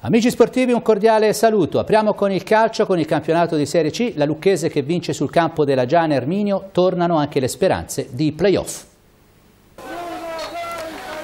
Amici sportivi, un cordiale saluto. Apriamo con il calcio, con il campionato di Serie C. La Lucchese che vince sul campo della Giana Erminio, tornano anche le speranze di playoff.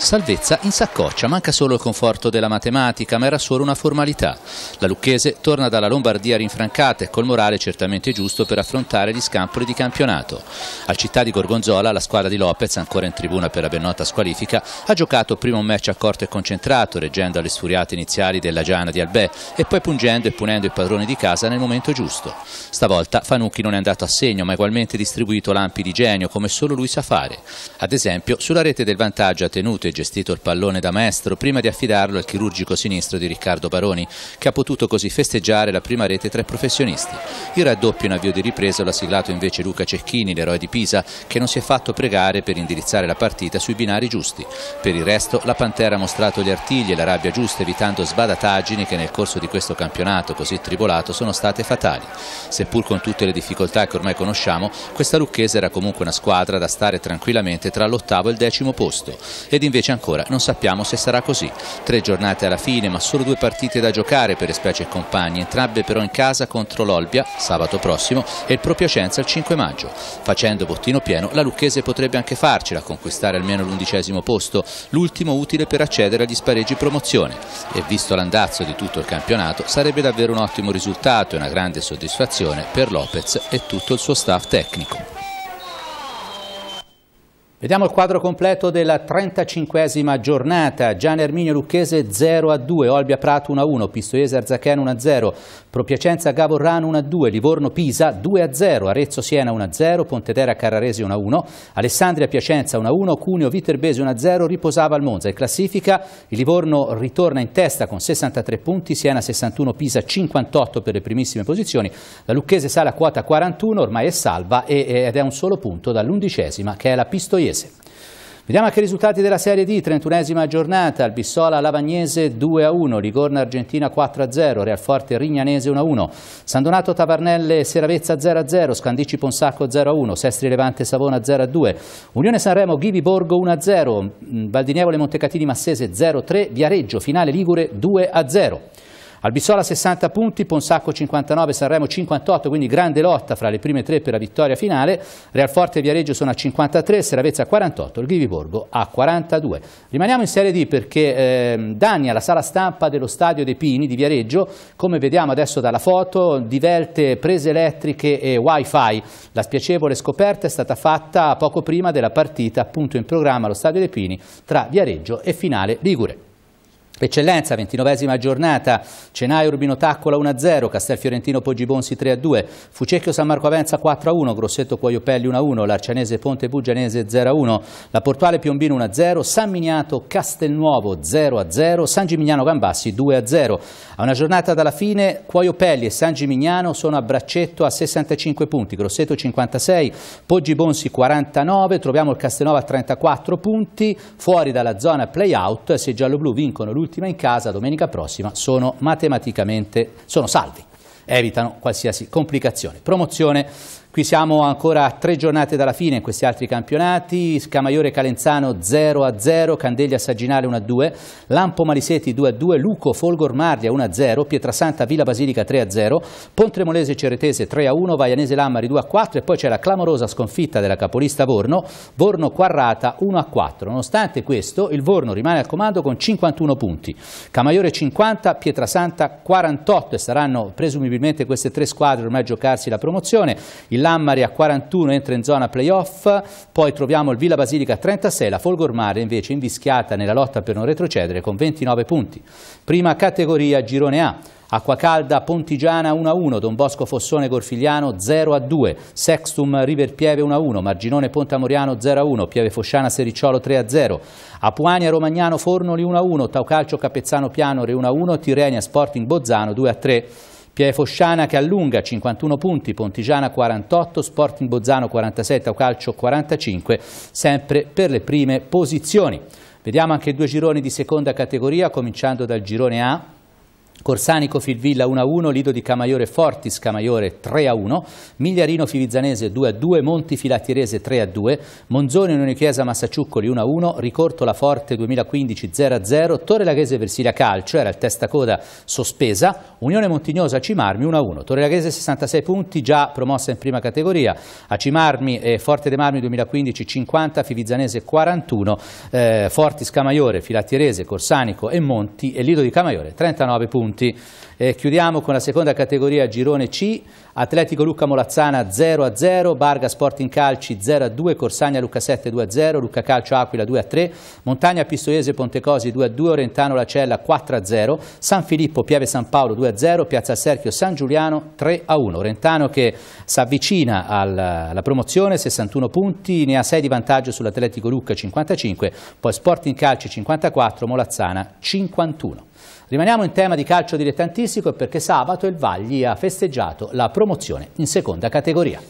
Salvezza in saccoccia, manca solo il conforto della matematica, ma era solo una formalità. La Lucchese torna dalla Lombardia rinfrancata e col morale certamente giusto per affrontare gli scampoli di campionato. Al città di Gorgonzola la squadra di Lopez, ancora in tribuna per la ben nota squalifica, ha giocato prima un match a corto e concentrato, reggendo alle sfuriate iniziali della Giana di Albè e poi pungendo e punendo i padroni di casa nel momento giusto. Stavolta Fanucchi non è andato a segno, ma ugualmente distribuito lampi di genio come solo lui sa fare. Ad esempio, sulla rete del vantaggio a tenute gestito il pallone da maestro prima di affidarlo al chirurgico sinistro di Riccardo Baroni, che ha potuto così festeggiare la prima rete tra i professionisti. Il raddoppio in avvio di ripresa l'ha siglato invece Luca Cecchini, l'eroe di Pisa, che non si è fatto pregare per indirizzare la partita sui binari giusti. Per il resto la Pantera ha mostrato gli artigli e la rabbia giusta evitando sbadataggini che nel corso di questo campionato così tribolato sono state fatali. Seppur con tutte le difficoltà che ormai conosciamo, questa lucchese era comunque una squadra da stare tranquillamente tra l'ottavo e il decimo posto. Ed invece Invece ancora non sappiamo se sarà così. Tre giornate alla fine, ma solo due partite da giocare per Especie e compagni, entrambe però in casa contro l'Olbia sabato prossimo e il Propiacenza il 5 maggio. Facendo bottino pieno, la Lucchese potrebbe anche farcela, conquistare almeno l'undicesimo posto, l'ultimo utile per accedere agli spareggi promozione. E visto l'andazzo di tutto il campionato, sarebbe davvero un ottimo risultato e una grande soddisfazione per Lopez e tutto il suo staff tecnico. Vediamo il quadro completo della 35esima giornata. Gian Erminio Lucchese 0 a 2, Olbia Prato 1 a 1, Pistoiese Arzaccheno 1 a 0, Propiacenza Gavorrano 1 a 2, Livorno Pisa 2 a 0, Arezzo Siena 1 a 0, Pontedera Carrarese 1 a 1, Alessandria Piacenza 1 a 1, Cuneo Viterbese 1 a 0, riposava al Monza. In classifica il Livorno ritorna in testa con 63 punti, Siena 61, Pisa 58 per le primissime posizioni, la Lucchese sale a quota 41, ormai è salva ed è un solo punto dall'undicesima che è la Pistoiese. Lavarese. Vediamo anche i risultati della Serie D, 31esima giornata, Albissola Lavagnese 2-1, Ligorna Argentina 4-0, Real Forte Rignanese 1-1, San Donato Tavarnelle Seravezza 0-0, Scandici Ponsacco 0-1, Sestri Levante Savona 0-2, Unione Sanremo Ghivi Borgo 1-0, Valdinievole Montecatini Massese 0-3, Viareggio Finale Ligure 2-0. Albisola 60 punti, Ponsacco 59, Sanremo 58, quindi grande lotta fra le prime tre per la vittoria finale. Real Forte e Viareggio sono a 53, Seravezza a 48, il Ghiviborgo a 42. Rimaniamo in Serie D perché eh, danni alla sala stampa dello Stadio dei Pini di Viareggio, come vediamo adesso dalla foto, divelte, prese elettriche e wifi. La spiacevole scoperta è stata fatta poco prima della partita appunto in programma allo Stadio dei Pini tra Viareggio e Finale Ligure. Eccellenza, ventinovesima giornata, Cenai Urbino Taccola 1-0, Castel Fiorentino Poggi Bonsi 3-2, Fucecchio San Marco Avenza 4-1, Grosseto Cuoiopelli 1-1, l'Arcianese Ponte Bugianese 0-1, la Portuale Piombino 1-0, San Miniato Castelnuovo 0-0, San Gimignano Gambassi 2-0. A una giornata dalla fine Cuoiopelli e San Gimignano sono a braccetto a 65 punti, Grosseto 56, Poggi Bonsi 49, troviamo il Castelnuovo a 34 punti, fuori dalla zona play-out se giallo gialloblu vincono l'ultimo l'ultima in casa domenica prossima sono matematicamente sono salvi, evitano qualsiasi complicazione. Promozione Qui siamo ancora a tre giornate dalla fine in questi altri campionati, Camaiore Calenzano 0 a 0, Candeglia Sagginale 1 a 2, Lampo Maliseti 2 a 2, Luco Folgor Mardia 1 a 0, Pietrasanta Villa Basilica 3 a 0, Pontremolese Ceretese 3 a 1, Vaianese Lammari 2 a 4 e poi c'è la clamorosa sconfitta della capolista Vorno, Vorno Quarrata 1 a 4. Nonostante questo il Vorno rimane al comando con 51 punti, Camaiore 50, Pietrasanta 48 e saranno presumibilmente queste tre squadre ormai a giocarsi la promozione. Il Lammari a 41 entra in zona playoff, poi troviamo il Villa Basilica a 36, la Folgormare invece invischiata nella lotta per non retrocedere con 29 punti. Prima categoria Girone A. Acquacalda Pontigiana 1-1, Don Bosco Fossone Gorfigliano 0-2, Sextum River Pieve 1-1, Marginone Pontamoriano 0-1, Pieve Fosciana Sericciolo 3-0, Apuania Romagnano Fornoli 1-1, Taucalcio Capezzano Pianore 1-1, Tirenia Sporting Bozzano 2-3. Fosciana che allunga 51 punti, Pontigiana 48, Sporting Bozzano 47, Ocalcio 45, sempre per le prime posizioni. Vediamo anche due gironi di seconda categoria, cominciando dal girone A, Corsanico Filvilla 1-1, Lido di Camaiore Fortis Camaiore 3-1, Migliarino Fivizzanese 2-2, Monti Filattirese 3-2, Monzone Chiesa Massaciuccoli 1-1, Ricortola Forte 2015 0-0, Torre Laghese Versilia Calcio, era il testacoda sospesa, Unione Montignosa Cimarmi 1-1, Torre Laghese 66 punti, già promossa in prima categoria, a Cimarmi e Forte De Marmi 2015 50, Fivizzanese 41, eh, Fortis Camaiore, Filattirese, Corsanico e Monti e Lido di Camaiore 39 punti punti. Eh, chiudiamo con la seconda categoria Girone C, Atletico Lucca Molazzana 0-0, Barga Sporting Calci 0-2, Corsagna Lucca 7 2-0, Lucca Calcio Aquila 2-3, Montagna Pistoiese Pontecosi 2-2, Orentano Lacella 4-0, San Filippo Pieve San Paolo 2-0, Piazza Serchio San Giuliano 3-1. Orentano che si avvicina alla promozione, 61 punti, ne ha 6 di vantaggio sull'Atletico Lucca 55, poi Sporting Calci 54, Molazzana 51. Rimaniamo in tema di calcio dilettantistico perché sabato il Vagli ha festeggiato la promozione in seconda categoria.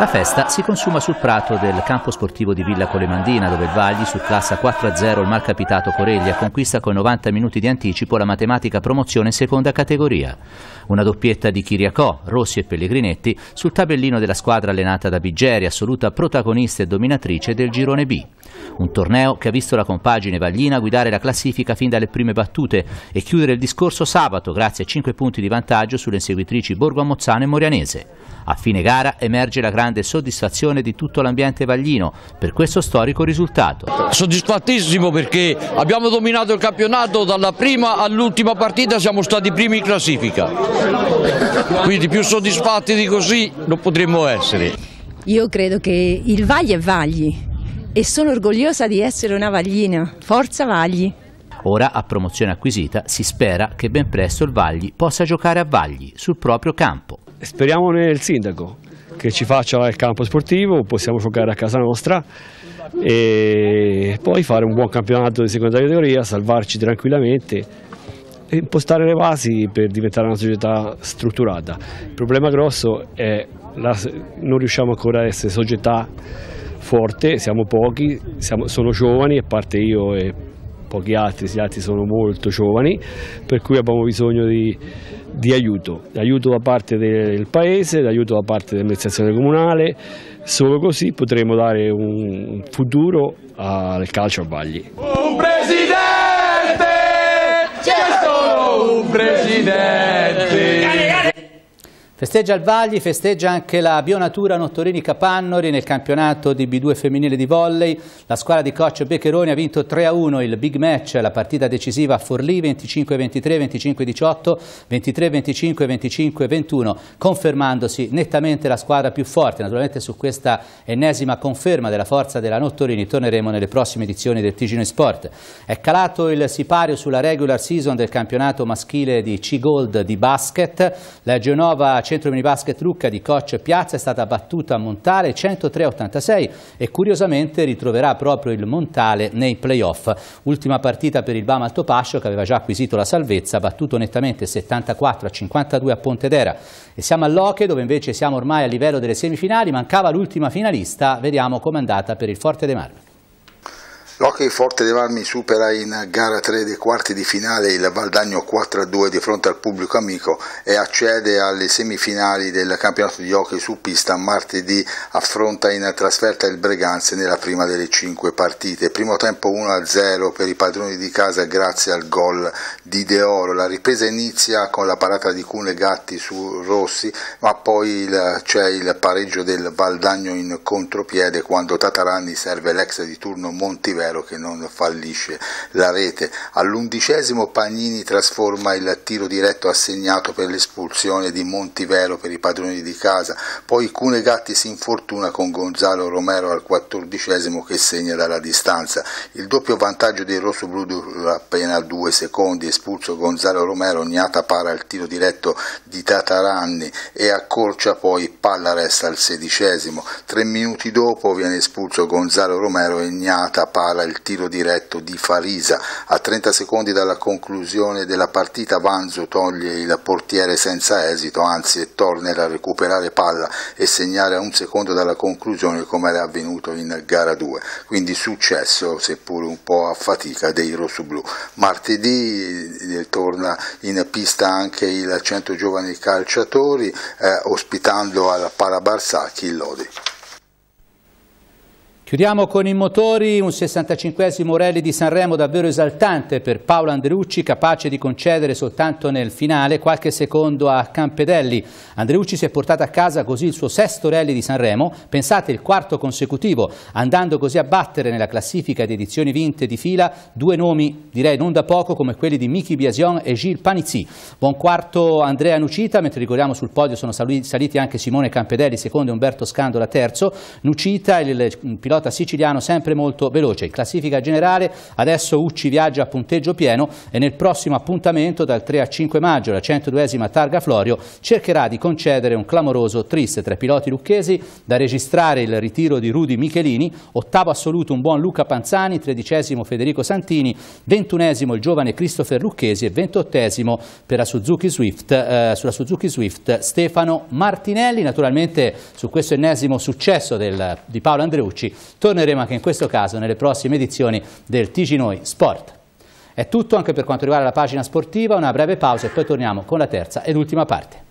La festa si consuma sul prato del campo sportivo di Villa Colemandina, dove il Vagli classe 4-0 il malcapitato Coreglia, conquista con 90 minuti di anticipo la matematica promozione seconda categoria. Una doppietta di Chiriacò, Rossi e Pellegrinetti sul tabellino della squadra allenata da Biggeri, assoluta protagonista e dominatrice del girone B. Un torneo che ha visto la compagine Vaglina guidare la classifica fin dalle prime battute e chiudere il discorso sabato grazie a 5 punti di vantaggio sulle inseguitrici Borgo Mozzano e Morianese. A fine gara emerge la grande grande soddisfazione di tutto l'ambiente vaglino per questo storico risultato. Soddisfattissimo perché abbiamo dominato il campionato dalla prima all'ultima partita, siamo stati primi in classifica, quindi più soddisfatti di così non potremmo essere. Io credo che il Vagli è Vagli e sono orgogliosa di essere una vaglina, forza Vagli! Ora, a promozione acquisita, si spera che ben presto il Vagli possa giocare a Vagli, sul proprio campo. Speriamo nel sindaco, che ci faccia il campo sportivo, possiamo giocare a casa nostra e poi fare un buon campionato di seconda categoria, salvarci tranquillamente e impostare le basi per diventare una società strutturata. Il problema grosso è che non riusciamo ancora a essere società forte, siamo pochi, siamo, sono giovani, a parte io e pochi altri, gli altri sono molto giovani, per cui abbiamo bisogno di di aiuto, aiuto da parte del paese, aiuto da parte dell'amministrazione comunale, solo così potremo dare un futuro al calcio a Bagli. Un presidente! C'è solo un presidente! Festeggia il Vagli, festeggia anche la Bionatura Nottorini Capannori nel campionato di B2 femminile di volley. La squadra di coach Beccheroni ha vinto 3-1 il big match, la partita decisiva a Forlì 25-23, 25-18, 23-25, 25-21, confermandosi nettamente la squadra più forte. Naturalmente su questa ennesima conferma della forza della Nottorini torneremo nelle prossime edizioni del Tigino Sport. È calato il sipario sulla regular season del campionato maschile di C-Gold di basket. La Genova centro minibasket Lucca di coach Piazza è stata battuta a Montale 103-86 e curiosamente ritroverà proprio il Montale nei playoff. Ultima partita per il Bama Altopascio che aveva già acquisito la salvezza, battuto nettamente 74-52 a Pontedera. E siamo all'Oche dove invece siamo ormai a livello delle semifinali, mancava l'ultima finalista, vediamo com'è andata per il Forte De Marmi. L'Hockey Forte dei Valmi supera in gara 3 dei quarti di finale il Valdagno 4-2 di fronte al pubblico amico e accede alle semifinali del campionato di hockey su pista. Martedì affronta in trasferta il Breganze nella prima delle 5 partite. Primo tempo 1-0 per i padroni di casa grazie al gol di De Oro. La ripresa inizia con la parata di Cune Gatti su Rossi, ma poi c'è il pareggio del Valdagno in contropiede quando Tataranni serve l'ex di turno Montiverdi Cagliaro che non fallisce la rete. All'undicesimo Pagnini trasforma il tiro diretto assegnato per l'espulsione di Montivero per i padroni di casa, poi Cunegatti si infortuna con Gonzalo Romero al quattordicesimo che segna dalla distanza. Il doppio vantaggio dei rossoblù dura appena due secondi, espulso Gonzalo Romero, Gnata para il tiro diretto di Tataranni e accorcia poi palla resta al sedicesimo. Tre minuti dopo viene espulso Gonzalo Romero e Gnata para palla il tiro diretto di Farisa. A 30 secondi dalla conclusione della partita Vanzo toglie il portiere senza esito, anzi Torner a recuperare palla e segnare a un secondo dalla conclusione come era avvenuto in gara 2. Quindi successo, seppur un po' a fatica, dei rossoblù. Martedì eh, torna in pista anche il 100 giovani calciatori, eh, ospitando al Palabarsacchi il Lodi. Chiudiamo con i motori, un 65esimo Rally di Sanremo davvero esaltante per Paolo Andreucci, capace di concedere soltanto nel finale qualche secondo a Campedelli. Andreucci si è portato a casa così il suo sesto Rally di Sanremo, pensate il quarto consecutivo, andando così a battere nella classifica di edizioni vinte di fila due nomi, direi non da poco, come quelli di Miki Biasion e Gilles Panizzi. Buon quarto Andrea Nucita, mentre ricordiamo sul podio sono saliti anche Simone Campedelli, secondo e Umberto Scandola, terzo. Nucita, il pilota pilota siciliano sempre molto veloce. In classifica generale adesso Ucci viaggia a punteggio pieno e nel prossimo appuntamento dal 3 al 5 maggio la 102esima Targa Florio cercherà di concedere un clamoroso triste tra i piloti lucchesi da registrare il ritiro di Rudi Michelini, ottavo assoluto un buon Luca Panzani, tredicesimo Federico Santini, ventunesimo il giovane Christopher Lucchesi e ventottesimo per la Suzuki Swift, eh, sulla Suzuki Swift Stefano Martinelli. Naturalmente su questo ennesimo successo del, di Paolo Andreucci Torneremo anche in questo caso nelle prossime edizioni del TG Noi Sport. È tutto anche per quanto riguarda la pagina sportiva, una breve pausa e poi torniamo con la terza ed ultima parte.